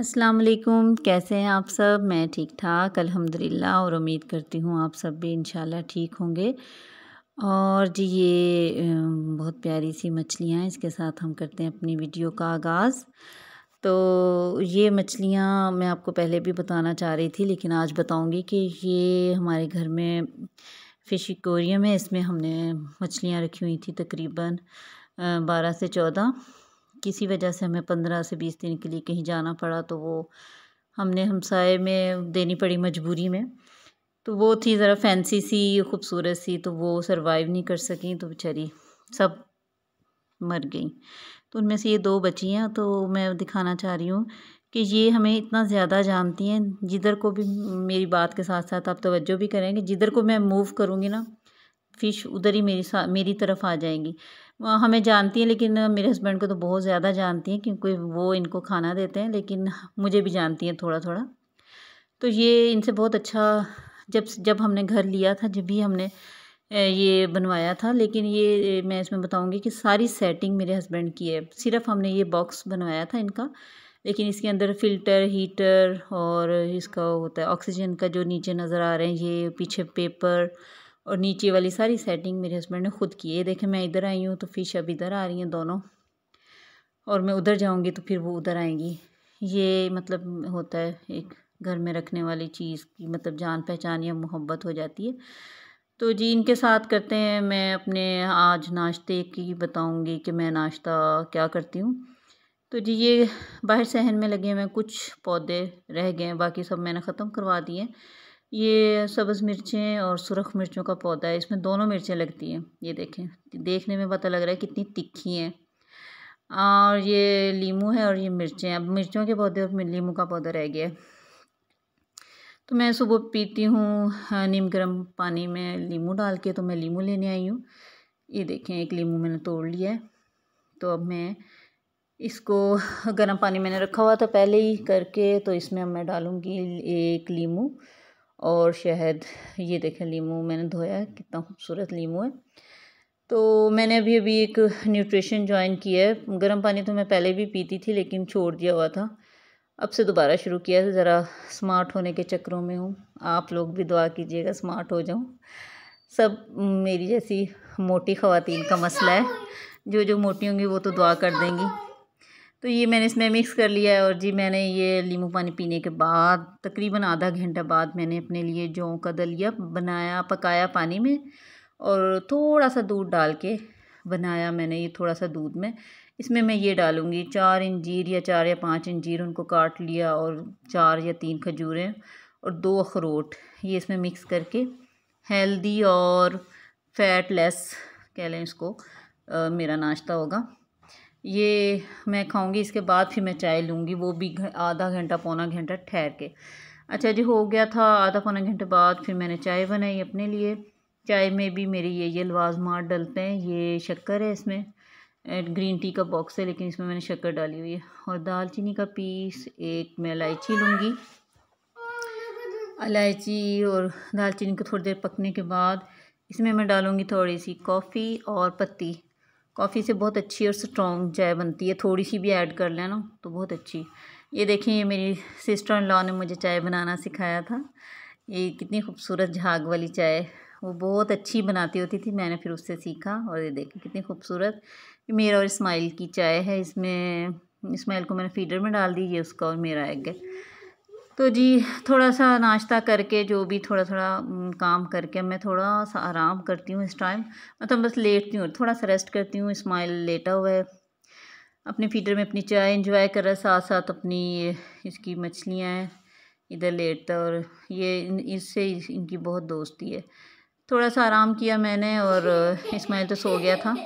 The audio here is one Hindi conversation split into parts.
असलकुम कैसे हैं आप सब मैं ठीक ठाक अल्हम्दुलिल्लाह और उम्मीद करती हूँ आप सब भी इन ठीक होंगे और जी ये बहुत प्यारी सी मछलियाँ हैं इसके साथ हम करते हैं अपनी वीडियो का आगाज़ तो ये मछलियाँ मैं आपको पहले भी बताना चाह रही थी लेकिन आज बताऊँगी कि ये हमारे घर में फिश एकोरियम है इसमें हमने मछलियाँ रखी हुई थी तकरीबन बारह से चौदह किसी वजह से हमें पंद्रह से बीस दिन के लिए कहीं जाना पड़ा तो वो हमने हमसाए में देनी पड़ी मजबूरी में तो वो थी ज़रा फैंसी सी खूबसूरत सी तो वो सरवाइव नहीं कर सकें तो बेचारी सब मर गई तो उनमें से ये दो बची हैं तो मैं दिखाना चाह रही हूँ कि ये हमें इतना ज़्यादा जानती हैं जिधर को भी मेरी बात के साथ साथ आप तवज्जो भी करेंगे जिधर को मैं मूव करूँगी ना फ़िश उधर ही मेरी सा मेरी तरफ आ जाएंगी हमें जानती हैं लेकिन मेरे हस्बैंड को तो बहुत ज़्यादा जानती हैं क्योंकि वो इनको खाना देते हैं लेकिन मुझे भी जानती हैं थोड़ा थोड़ा तो ये इनसे बहुत अच्छा जब जब हमने घर लिया था जब भी हमने ये बनवाया था लेकिन ये मैं इसमें बताऊंगी कि सारी सेटिंग मेरे हस्बैंड की है सिर्फ हमने ये बॉक्स बनवाया था इनका लेकिन इसके अंदर फ़िल्टर हीटर और इसका होता है ऑक्सीजन का जो नीचे नज़र आ रहे हैं ये पीछे पेपर और नीचे वाली सारी सेटिंग मेरे हस्बैंड ने ख़ुद की है देखें मैं इधर आई हूँ तो फ़िश अब इधर आ रही हैं दोनों और मैं उधर जाऊँगी तो फिर वो उधर आएंगी ये मतलब होता है एक घर में रखने वाली चीज़ की मतलब जान पहचान या मोहब्बत हो जाती है तो जी इनके साथ करते हैं मैं अपने आज नाश्ते की बताऊंगी कि मैं नाश्ता क्या करती हूँ तो जी ये बाहर सहन में लगे हुए कुछ पौधे रह गए हैं बाकी सब मैंने ख़त्म करवा दिए ये सब्ज़ मिर्चें और सुरख मिर्चों का पौधा है इसमें दोनों मिर्चें लगती हैं ये देखें देखने में पता लग रहा है कितनी तिखी हैं और ये लीमू है और ये मिर्चें अब मिर्चों के पौधे और लीमू का पौधा रह गया तो मैं सुबह पीती हूँ हाँ, नीम गर्म पानी में लीमू डाल के तो मैं लीमू लेने आई हूँ ये देखें एक लीमू मैंने तोड़ लिया है तो अब मैं इसको गर्म पानी मैंने रखा हुआ था पहले ही करके तो इसमें अब मैं डालूँगी एक लीमू और शहद ये देखें लीमू मैंने धोया है कितना खूबसूरत लीमू है तो मैंने अभी अभी एक न्यूट्रिशन ज्वाइन किया है गर्म पानी तो मैं पहले भी पीती थी लेकिन छोड़ दिया हुआ था अब से दोबारा शुरू किया है ज़रा स्मार्ट होने के चक्करों में हूँ आप लोग भी दुआ कीजिएगा स्मार्ट हो जाऊँ सब मेरी जैसी मोटी ख़वातीन का मसला है जो जो मोटी होंगी वो तो दुआ कर देंगी तो ये मैंने इसमें मिक्स कर लिया है और जी मैंने ये नींबू पानी पीने के बाद तकरीबन आधा घंटा बाद मैंने अपने लिए जौ का दलिया बनाया पकाया पानी में और थोड़ा सा दूध डाल के बनाया मैंने ये थोड़ा सा दूध में इसमें मैं ये डालूँगी चार इंजीर या चार या पाँच इंजीर उनको काट लिया और चार या तीन खजूरें और दो अखरोट ये इसमें मिक्स करके हेल्दी और फैट लेस कह लें इसको आ, मेरा नाश्ता होगा ये मैं खाऊंगी इसके बाद फिर मैं चाय लूँगी वो भी आधा घंटा पौना घंटा ठहर के अच्छा जी हो गया था आधा पौना घंटे बाद फिर मैंने चाय बनाई अपने लिए चाय में भी मेरी ये ये लवाजमात डलते हैं ये शक्कर है इसमें ग्रीन टी का बॉक्स है लेकिन इसमें मैंने शक्कर डाली हुई है और दालचीनी का पीस एक मैं इलायची लूँगी इलायची और दालचीनी को थोड़ी देर पकने के बाद इसमें मैं डालूँगी थोड़ी सी कॉफ़ी और पत्ती कॉफ़ी से बहुत अच्छी और स्ट्रॉन्ग चाय बनती है थोड़ी सी भी ऐड कर लेना तो बहुत अच्छी ये देखें ये मेरी सिस्टर इन लॉ ने मुझे चाय बनाना सिखाया था ये कितनी खूबसूरत झाग वाली चाय वो बहुत अच्छी बनाती होती थी मैंने फिर उससे सीखा और ये देखें कितनी खूबसूरत मेरा और इस्माइल की चाय है इसमें इस्माइल को मैंने फीडर में डाल दी ये उसका और मेरा एग है तो जी थोड़ा सा नाश्ता करके जो भी थोड़ा थोड़ा काम करके मैं थोड़ा सा आराम करती हूँ इस टाइम मतलब बस लेटती हूँ थोड़ा सा रेस्ट करती हूँ इस्माइल लेटा हुआ है अपने फीडर में अपनी चाय इंजॉय कर रहा है साथ साथ अपनी इसकी मछलियाँ हैं इधर लेटता और ये इससे इनकी बहुत दोस्ती है थोड़ा सा आराम किया मैंने और इस्माइल तो सो गया था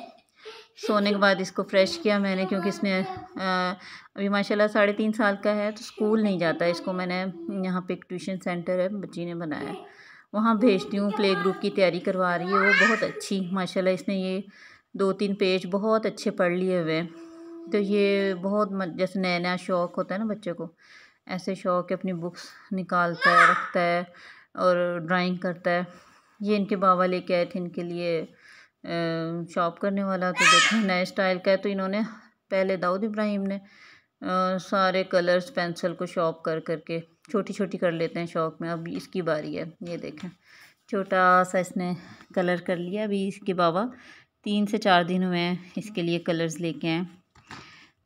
सोने के बाद इसको फ्रेश किया मैंने क्योंकि इसमें अभी माशाल्लाह साढ़े तीन साल का है तो स्कूल नहीं जाता इसको मैंने यहाँ पे एक ट्यूशन सेंटर है बच्ची ने बनाया है वहाँ भेजती हूँ प्ले ग्रुप की तैयारी करवा रही है वो बहुत अच्छी माशाल्लाह इसने ये दो तीन पेज बहुत अच्छे पढ़ लिए हुए हैं तो ये बहुत जैसे नया नया शौक़ होता है ना बच्चे को ऐसे शौक़ अपनी बुक्स निकालता है रखता है और ड्राइंग करता है ये इनके बाबा लेके आए थे इनके लिए शॉप करने वाला तो देखें नए स्टाइल का है तो इन्होंने पहले दाऊद इब्राहिम ने सारे कलर्स पेंसिल को शॉप कर करके छोटी छोटी कर लेते हैं शौक में अब इसकी बारी है ये देखें छोटा सा इसने कलर कर लिया अभी इसके बाबा तीन से चार दिन हुए हैं इसके लिए कलर्स लेके आए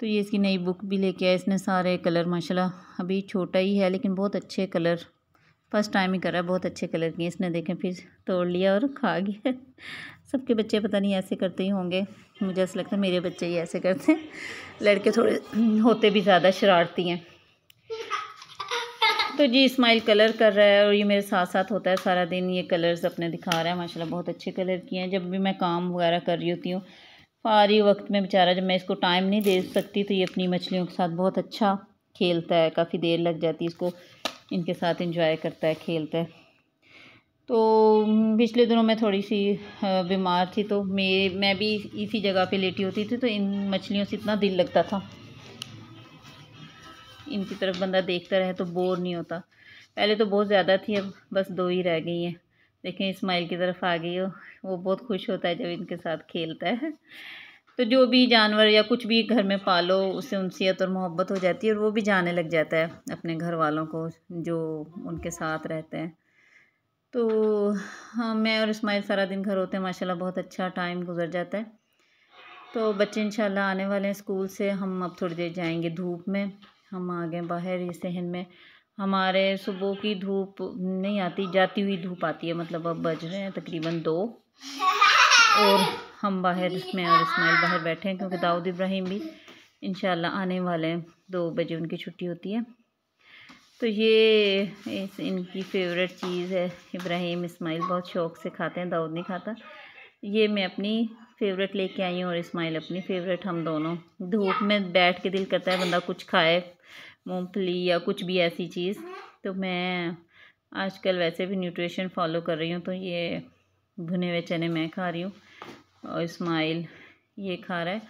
तो ये इसकी नई बुक भी लेके आए इसने सारे कलर माशाल्लाह अभी छोटा ही है लेकिन बहुत अच्छे कलर फर्स्ट टाइम ही कर रहा है बहुत अच्छे कलर किए इसने देखें फिर तोड़ लिया और खा गया सबके बच्चे पता नहीं ऐसे करते ही होंगे मुझे ऐसा लगता है मेरे बच्चे ही ऐसे करते हैं लड़के थोड़े होते भी ज़्यादा शरारती हैं तो जी इस्माइल कलर कर रहा है और ये मेरे साथ साथ होता है सारा दिन ये कलर्स अपने दिखा रहा है माशाल्लाह बहुत अच्छे कलर किए हैं जब भी मैं काम वगैरह कर रही होती हूँ फारी वक्त में बेचारा जब मैं इसको टाइम नहीं दे सकती तो ये अपनी मछलियों के साथ बहुत अच्छा खेलता है काफ़ी देर लग जाती है इसको इनके साथ इंजॉय करता है खेलता है तो पिछले दिनों मैं थोड़ी सी बीमार थी तो मैं मैं भी इसी जगह पे लेटी होती थी तो इन मछलियों से इतना दिल लगता था इनकी तरफ बंदा देखता रहे तो बोर नहीं होता पहले तो बहुत ज़्यादा थी अब बस दो ही रह गई हैं देखें इस्माइल की तरफ आ गई हो वो बहुत खुश होता है जब इनके साथ खेलता है तो जो भी जानवर या कुछ भी घर में पालो उससे उनसीयत तो और मोहब्बत हो जाती है और वो भी जाने लग जाता है अपने घर वालों को जो उनके साथ रहते हैं तो हाँ मैं और इस्माइल सारा दिन घर होते हैं माशाल्लाह बहुत अच्छा टाइम गुजर जाता है तो बच्चे इंशाल्लाह आने वाले हैं स्कूल से हम अब थोड़ी देर जाएंगे धूप में हम आ गए बाहर इस सहन में हमारे सुबह की धूप नहीं आती जाती हुई धूप आती है मतलब अब बज रहे हैं तकरीबन दो और हम बाहर मैं और इसमाइल बाहर बैठे हैं क्योंकि दाऊद इब्राहिम भी इन आने वाले हैं दो बजे उनकी छुट्टी होती है तो ये इस इनकी फेवरेट चीज़ है इब्राहिम इस्माइल बहुत शौक से खाते हैं दाऊद नहीं खाता ये मैं अपनी फेवरेट लेके आई हूँ और इस्माइल अपनी फेवरेट हम दोनों धूप में बैठ के दिल करता है बंदा कुछ खाए मूँगफली या कुछ भी ऐसी चीज़ तो मैं आजकल वैसे भी न्यूट्रिशन फॉलो कर रही हूँ तो ये भुने हुए चने मैं खा रही हूँ और इस्माइल ये खा रहा है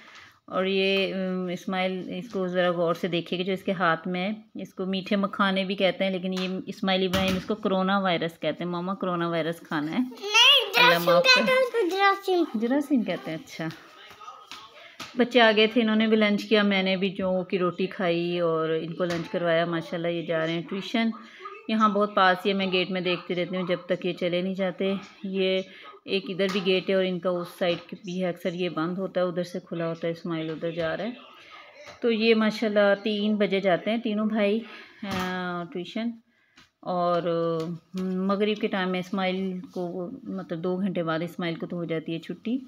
और ये इस्माइल इसको ज़रा गौर से देखिएगा जो इसके हाथ में है इसको मीठे मखाने भी कहते हैं लेकिन ये इस्माइल इब्राहिम इसको कोरोना वायरस कहते हैं मामा कोरोना वायरस खाना है जरासीम कहते हैं अच्छा बच्चे आ गए थे इन्होंने भी लंच किया मैंने भी जो की रोटी खाई और इनको लंच करवाया माशाल्लाह ये जा रहे हैं ट्यूशन यहाँ बहुत पास ही है मैं गेट में देखती रहती हूँ जब तक ये चले नहीं जाते ये एक इधर भी गेट है और इनका उस साइड भी है अक्सर ये बंद होता है उधर से खुला होता है इसमाइल उधर जा रहा है तो ये माशाल्लाह तीन बजे जाते हैं तीनों भाई ट्यूशन और मगरब के टाइम में इसमाइल को मतलब दो घंटे बाद इस्माइल को तो हो जाती है छुट्टी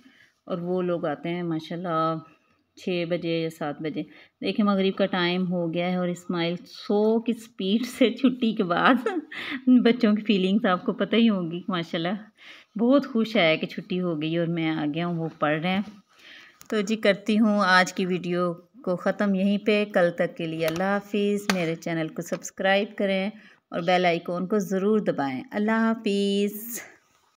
और वो लोग आते हैं माशाल्लाह छः बजे या सात बजे देखिए मगरिब का टाइम हो गया है और इस्माइल सो की स्पीड से छुट्टी के बाद बच्चों की फीलिंग्स आपको पता ही होगी माशाल्लाह बहुत खुश है कि छुट्टी हो गई और मैं आ गया हूँ वो पढ़ रहे हैं तो जी करती हूँ आज की वीडियो को ख़त्म यहीं पे कल तक के लिए अल्लाह हाफिज़ मेरे चैनल को सब्सक्राइब करें और बेल आइकॉन को ज़रूर दबाएँ अल्लाह हाफिज़